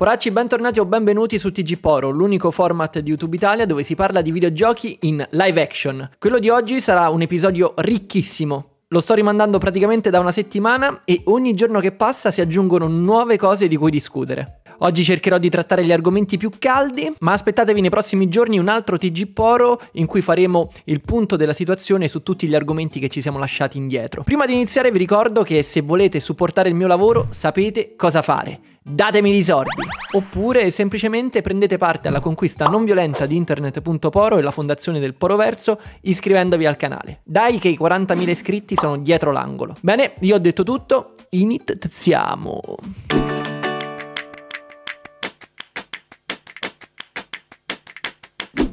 Poracci, bentornati o benvenuti su TG Poro, l'unico format di YouTube Italia dove si parla di videogiochi in live action. Quello di oggi sarà un episodio ricchissimo. Lo sto rimandando praticamente da una settimana e ogni giorno che passa si aggiungono nuove cose di cui discutere. Oggi cercherò di trattare gli argomenti più caldi, ma aspettatevi nei prossimi giorni un altro TG Poro in cui faremo il punto della situazione su tutti gli argomenti che ci siamo lasciati indietro. Prima di iniziare vi ricordo che se volete supportare il mio lavoro sapete cosa fare datemi i soldi. Oppure semplicemente prendete parte alla conquista non violenta di internet.poro e la fondazione del Poroverso iscrivendovi al canale. Dai che i 40.000 iscritti sono dietro l'angolo. Bene, io ho detto tutto, iniziamo.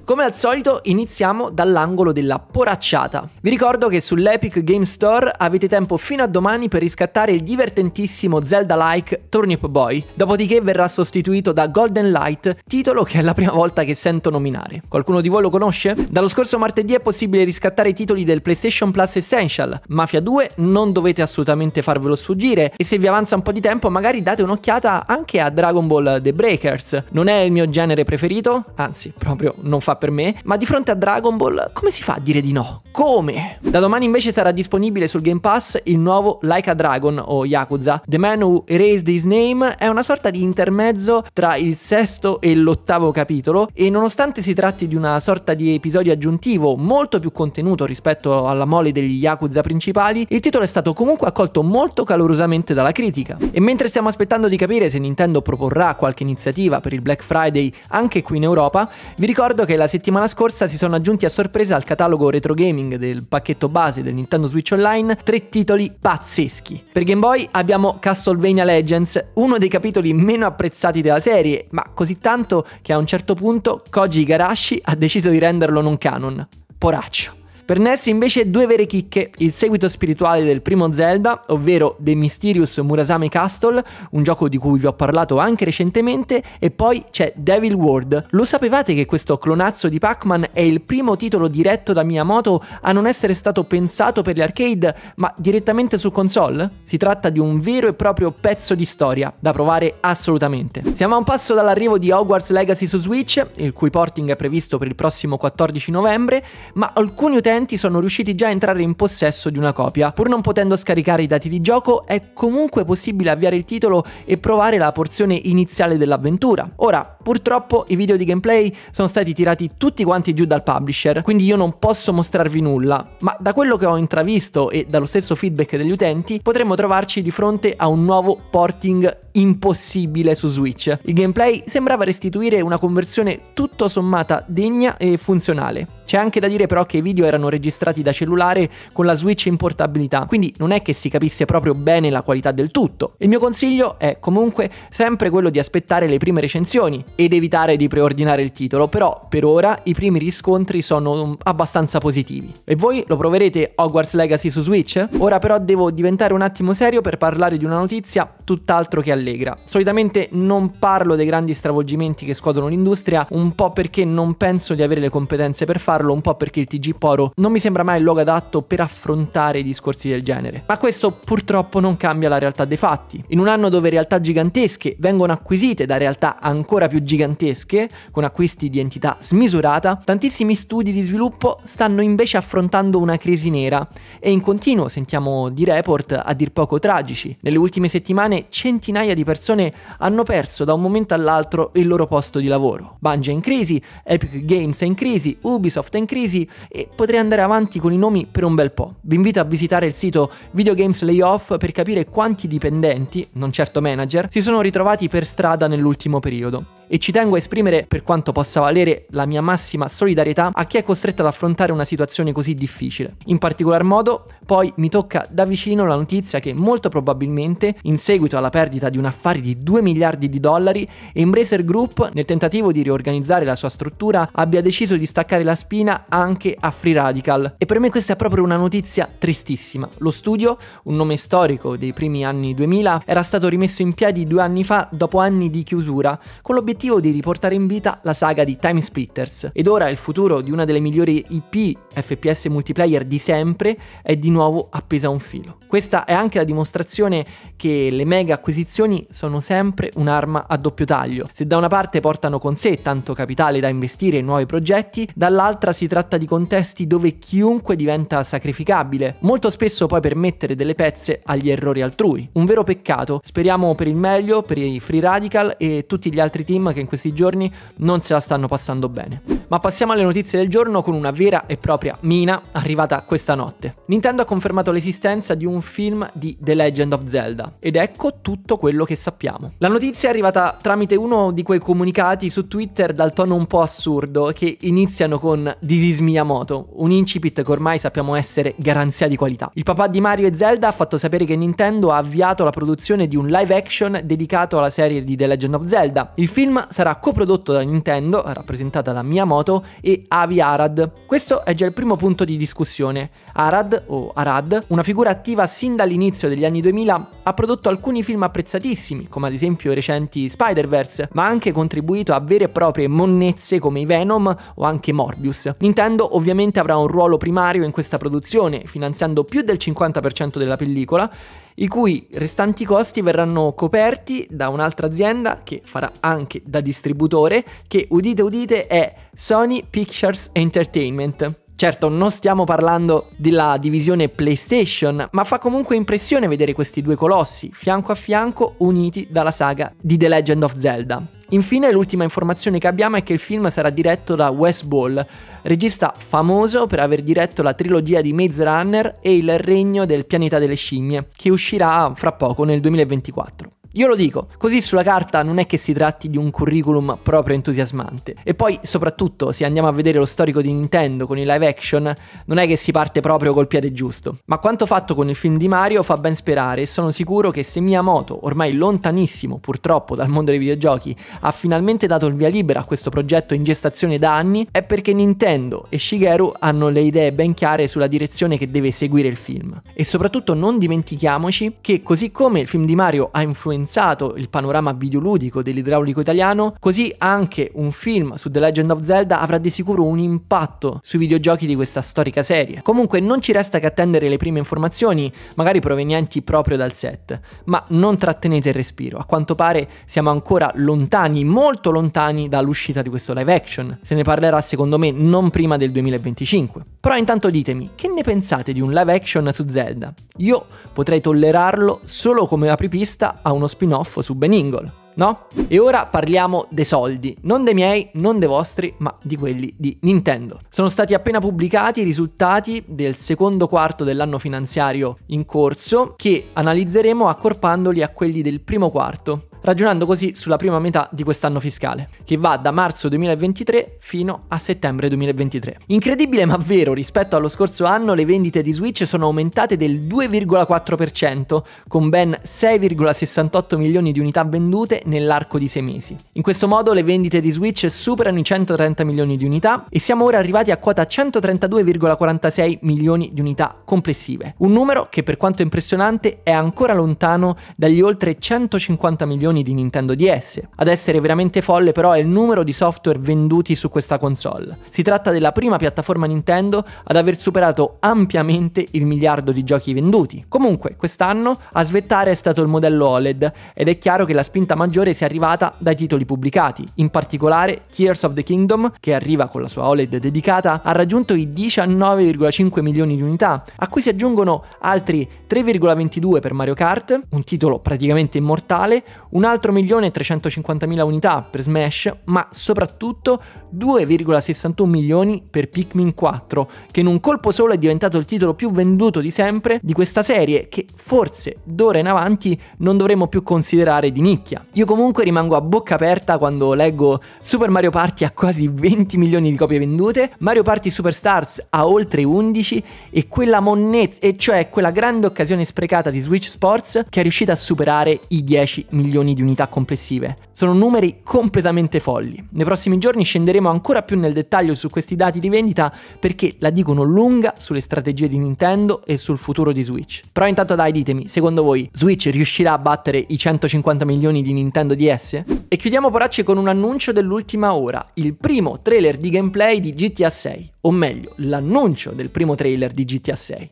Come al solito iniziamo dall'angolo della poracciata. Vi ricordo che sull'Epic Game Store avete tempo fino a domani per riscattare il divertentissimo Zelda-like Turnip Boy, dopodiché verrà sostituito da Golden Light, titolo che è la prima volta che sento nominare. Qualcuno di voi lo conosce? Dallo scorso martedì è possibile riscattare i titoli del PlayStation Plus Essential, Mafia 2 non dovete assolutamente farvelo sfuggire e se vi avanza un po' di tempo magari date un'occhiata anche a Dragon Ball The Breakers. Non è il mio genere preferito, anzi proprio non fa per me, ma di fronte a Dragon Ball come si fa a dire di no? Come? Da domani invece sarà disponibile sul Game Pass il nuovo Like a Dragon o Yakuza. The Man Who Erased His Name è una sorta di intermezzo tra il sesto e l'ottavo capitolo e nonostante si tratti di una sorta di episodio aggiuntivo molto più contenuto rispetto alla mole degli Yakuza principali, il titolo è stato comunque accolto molto calorosamente dalla critica. E mentre stiamo aspettando di capire se Nintendo proporrà qualche iniziativa per il Black Friday anche qui in Europa, vi ricordo che la la settimana scorsa si sono aggiunti a sorpresa al catalogo retro gaming del pacchetto base del Nintendo Switch Online tre titoli pazzeschi. Per Game Boy abbiamo Castlevania Legends, uno dei capitoli meno apprezzati della serie, ma così tanto che a un certo punto Koji Igarashi ha deciso di renderlo non canon. Poraccio. Per NES invece due vere chicche, il seguito spirituale del primo Zelda, ovvero The Mysterious Murasame Castle, un gioco di cui vi ho parlato anche recentemente, e poi c'è Devil World. Lo sapevate che questo clonazzo di Pac-Man è il primo titolo diretto da Miyamoto a non essere stato pensato per le arcade, ma direttamente su console? Si tratta di un vero e proprio pezzo di storia, da provare assolutamente. Siamo a un passo dall'arrivo di Hogwarts Legacy su Switch, il cui porting è previsto per il prossimo 14 novembre, ma alcuni utenti utenti sono riusciti già a entrare in possesso di una copia. Pur non potendo scaricare i dati di gioco, è comunque possibile avviare il titolo e provare la porzione iniziale dell'avventura. Ora, purtroppo i video di gameplay sono stati tirati tutti quanti giù dal publisher, quindi io non posso mostrarvi nulla, ma da quello che ho intravisto e dallo stesso feedback degli utenti, potremmo trovarci di fronte a un nuovo porting impossibile su Switch. Il gameplay sembrava restituire una conversione tutto sommata degna e funzionale. C'è anche da dire però che i video erano venivano registrati da cellulare con la switch in portabilità, quindi non è che si capisse proprio bene la qualità del tutto. Il mio consiglio è comunque sempre quello di aspettare le prime recensioni ed evitare di preordinare il titolo, però per ora i primi riscontri sono um, abbastanza positivi. E voi lo proverete Hogwarts Legacy su Switch? Ora però devo diventare un attimo serio per parlare di una notizia tutt'altro che allegra. Solitamente non parlo dei grandi stravolgimenti che scuotono l'industria, un po' perché non penso di avere le competenze per farlo, un po' perché il TG Poro non mi sembra mai il luogo adatto per affrontare discorsi del genere. Ma questo purtroppo non cambia la realtà dei fatti. In un anno dove realtà gigantesche vengono acquisite da realtà ancora più gigantesche, con acquisti di entità smisurata, tantissimi studi di sviluppo stanno invece affrontando una crisi nera e in continuo sentiamo di report a dir poco tragici. Nelle ultime settimane centinaia di persone hanno perso da un momento all'altro il loro posto di lavoro. Bungie è in crisi, Epic Games è in crisi, Ubisoft è in crisi e potrei andare andare avanti con i nomi per un bel po'. Vi invito a visitare il sito Videogames Layoff per capire quanti dipendenti, non certo manager, si sono ritrovati per strada nell'ultimo periodo. E ci tengo a esprimere, per quanto possa valere, la mia massima solidarietà a chi è costretto ad affrontare una situazione così difficile. In particolar modo, poi mi tocca da vicino la notizia che molto probabilmente, in seguito alla perdita di un affare di 2 miliardi di dollari, Embracer Group, nel tentativo di riorganizzare la sua struttura, abbia deciso di staccare la spina anche a FreeRide Radical. E per me questa è proprio una notizia tristissima. Lo studio, un nome storico dei primi anni 2000, era stato rimesso in piedi due anni fa dopo anni di chiusura, con l'obiettivo di riportare in vita la saga di Time Splitters. Ed ora il futuro di una delle migliori IP FPS multiplayer di sempre è di nuovo appesa a un filo. Questa è anche la dimostrazione che le mega acquisizioni sono sempre un'arma a doppio taglio. Se da una parte portano con sé tanto capitale da investire in nuovi progetti, dall'altra si tratta di contesti dove dove chiunque diventa sacrificabile, molto spesso poi per mettere delle pezze agli errori altrui. Un vero peccato, speriamo per il meglio, per i Free Radical e tutti gli altri team che in questi giorni non se la stanno passando bene. Ma passiamo alle notizie del giorno con una vera e propria mina arrivata questa notte. Nintendo ha confermato l'esistenza di un film di The Legend of Zelda ed ecco tutto quello che sappiamo. La notizia è arrivata tramite uno di quei comunicati su Twitter dal tono un po' assurdo che iniziano con This is Miyamoto, un un incipit che ormai sappiamo essere garanzia di qualità. Il papà di Mario e Zelda ha fatto sapere che Nintendo ha avviato la produzione di un live action dedicato alla serie di The Legend of Zelda. Il film sarà coprodotto da Nintendo, rappresentata da Miyamoto, e Avi Arad. Questo è già il primo punto di discussione. Arad, o Arad, una figura attiva sin dall'inizio degli anni 2000, ha prodotto alcuni film apprezzatissimi, come ad esempio i recenti Spider-Verse, ma ha anche contribuito a vere e proprie monnezze come i Venom o anche Morbius. Nintendo ovviamente avrà un ruolo primario in questa produzione, finanziando più del 50% della pellicola, i cui restanti costi verranno coperti da un'altra azienda che farà anche da distributore, che udite udite è Sony Pictures Entertainment. Certo, non stiamo parlando della divisione PlayStation, ma fa comunque impressione vedere questi due colossi fianco a fianco uniti dalla saga di The Legend of Zelda. Infine, l'ultima informazione che abbiamo è che il film sarà diretto da Wes Ball, regista famoso per aver diretto la trilogia di Maze Runner e Il regno del pianeta delle scimmie, che uscirà fra poco nel 2024. Io lo dico, così sulla carta non è che si tratti di un curriculum proprio entusiasmante. E poi, soprattutto, se andiamo a vedere lo storico di Nintendo con i live action, non è che si parte proprio col piede giusto. Ma quanto fatto con il film di Mario fa ben sperare e sono sicuro che se Miyamoto, ormai lontanissimo purtroppo dal mondo dei videogiochi, ha finalmente dato il via libera a questo progetto in gestazione da anni, è perché Nintendo e Shigeru hanno le idee ben chiare sulla direzione che deve seguire il film. E soprattutto non dimentichiamoci che così come il film di Mario ha influenzato influenzato il panorama videoludico dell'idraulico italiano, così anche un film su The Legend of Zelda avrà di sicuro un impatto sui videogiochi di questa storica serie. Comunque non ci resta che attendere le prime informazioni, magari provenienti proprio dal set, ma non trattenete il respiro, a quanto pare siamo ancora lontani, molto lontani dall'uscita di questo live action, se ne parlerà secondo me non prima del 2025. Però intanto ditemi, che ne pensate di un live action su Zelda? Io potrei tollerarlo solo come apripista a uno uno spin-off su Beningle, no? E ora parliamo dei soldi, non dei miei, non dei vostri, ma di quelli di Nintendo. Sono stati appena pubblicati i risultati del secondo quarto dell'anno finanziario in corso che analizzeremo accorpandoli a quelli del primo quarto ragionando così sulla prima metà di quest'anno fiscale, che va da marzo 2023 fino a settembre 2023. Incredibile ma vero, rispetto allo scorso anno le vendite di Switch sono aumentate del 2,4%, con ben 6,68 milioni di unità vendute nell'arco di 6 mesi. In questo modo le vendite di Switch superano i 130 milioni di unità e siamo ora arrivati a quota 132,46 milioni di unità complessive, un numero che per quanto impressionante è ancora lontano dagli oltre 150 milioni milioni di Nintendo DS. Ad essere veramente folle però è il numero di software venduti su questa console. Si tratta della prima piattaforma Nintendo ad aver superato ampiamente il miliardo di giochi venduti. Comunque, quest'anno a svettare è stato il modello OLED ed è chiaro che la spinta maggiore sia arrivata dai titoli pubblicati, in particolare Tears of the Kingdom, che arriva con la sua OLED dedicata, ha raggiunto i 19,5 milioni di unità, a cui si aggiungono altri 3,22 per Mario Kart, un titolo praticamente immortale, un altro milione e 350.000 unità per Smash, ma soprattutto 2,61 milioni per Pikmin 4, che in un colpo solo è diventato il titolo più venduto di sempre di questa serie, che forse d'ora in avanti non dovremmo più considerare di nicchia. Io comunque rimango a bocca aperta quando leggo Super Mario Party a quasi 20 milioni di copie vendute, Mario Party Superstars a oltre 11 e quella monnezza, e cioè quella grande occasione sprecata di Switch Sports che è riuscita a superare i 10 milioni milioni di unità complessive. Sono numeri completamente folli. Nei prossimi giorni scenderemo ancora più nel dettaglio su questi dati di vendita perché la dicono lunga sulle strategie di Nintendo e sul futuro di Switch. Però intanto dai ditemi, secondo voi Switch riuscirà a battere i 150 milioni di Nintendo DS? E chiudiamo Poracci con un annuncio dell'ultima ora, il primo trailer di gameplay di GTA 6, o meglio, l'annuncio del primo trailer di GTA 6.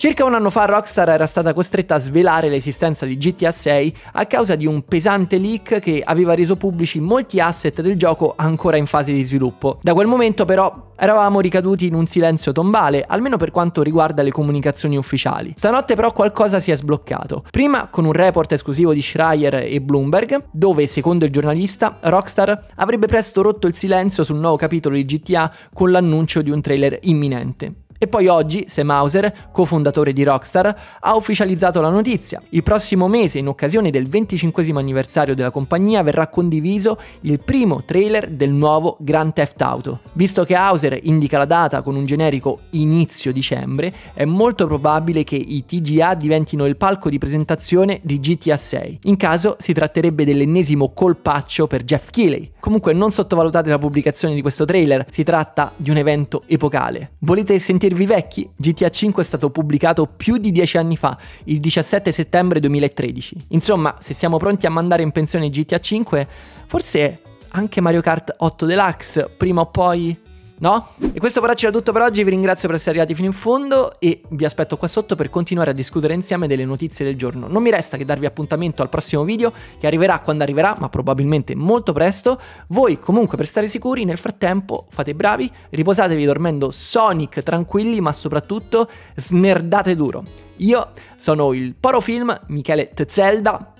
Circa un anno fa Rockstar era stata costretta a svelare l'esistenza di GTA 6 a causa di un pesante leak che aveva reso pubblici molti asset del gioco ancora in fase di sviluppo. Da quel momento però eravamo ricaduti in un silenzio tombale, almeno per quanto riguarda le comunicazioni ufficiali. Stanotte però qualcosa si è sbloccato. Prima con un report esclusivo di Schreier e Bloomberg, dove secondo il giornalista Rockstar avrebbe presto rotto il silenzio sul nuovo capitolo di GTA con l'annuncio di un trailer imminente. E poi oggi Sam Hauser, cofondatore di Rockstar, ha ufficializzato la notizia. Il prossimo mese, in occasione del 25 anniversario della compagnia, verrà condiviso il primo trailer del nuovo Grand Theft Auto. Visto che Hauser indica la data con un generico inizio dicembre, è molto probabile che i TGA diventino il palco di presentazione di GTA 6. In caso si tratterebbe dell'ennesimo colpaccio per Jeff Keighley. Comunque non sottovalutate la pubblicazione di questo trailer, si tratta di un evento epocale. Volete sentire sentirvi vecchi, GTA V è stato pubblicato più di 10 anni fa, il 17 settembre 2013. Insomma, se siamo pronti a mandare in pensione GTA V, forse anche Mario Kart 8 Deluxe prima o poi No? E questo però c'era tutto per oggi, vi ringrazio per essere arrivati fino in fondo e vi aspetto qua sotto per continuare a discutere insieme delle notizie del giorno. Non mi resta che darvi appuntamento al prossimo video che arriverà quando arriverà, ma probabilmente molto presto. Voi comunque per stare sicuri nel frattempo fate bravi, riposatevi dormendo Sonic tranquilli, ma soprattutto snerdate duro. Io sono il Porofilm, Michele Tezzelda,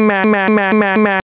ma ma ma ma ma